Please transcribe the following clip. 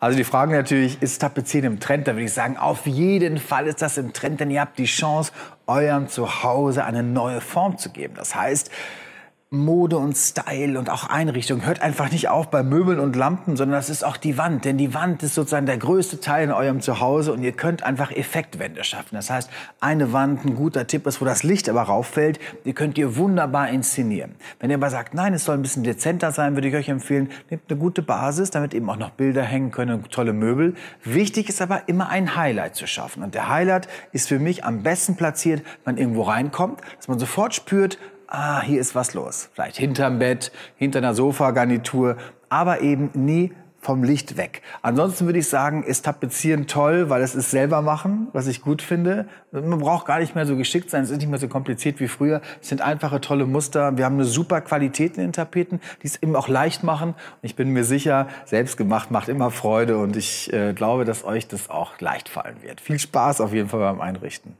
Also die Frage natürlich, ist Tapezieren im Trend? Da würde ich sagen, auf jeden Fall ist das im Trend, denn ihr habt die Chance, eurem Zuhause eine neue Form zu geben. Das heißt, Mode und Style und auch Einrichtung hört einfach nicht auf bei Möbeln und Lampen, sondern das ist auch die Wand. Denn die Wand ist sozusagen der größte Teil in eurem Zuhause und ihr könnt einfach Effektwände schaffen. Das heißt, eine Wand, ein guter Tipp ist, wo das Licht aber rauffällt, die könnt ihr wunderbar inszenieren. Wenn ihr aber sagt, nein, es soll ein bisschen dezenter sein, würde ich euch empfehlen, nehmt eine gute Basis, damit eben auch noch Bilder hängen können und tolle Möbel. Wichtig ist aber immer ein Highlight zu schaffen. Und der Highlight ist für mich am besten platziert, wenn man irgendwo reinkommt, dass man sofort spürt, ah, hier ist was los. Vielleicht hinterm Bett, hinter einer Sofagarnitur, aber eben nie vom Licht weg. Ansonsten würde ich sagen, ist Tapezieren toll, weil es ist selber machen, was ich gut finde. Man braucht gar nicht mehr so geschickt sein, es ist nicht mehr so kompliziert wie früher. Es sind einfache, tolle Muster. Wir haben eine super Qualität in den Tapeten, die es eben auch leicht machen. Und ich bin mir sicher, selbst gemacht macht immer Freude und ich äh, glaube, dass euch das auch leicht fallen wird. Viel Spaß auf jeden Fall beim Einrichten.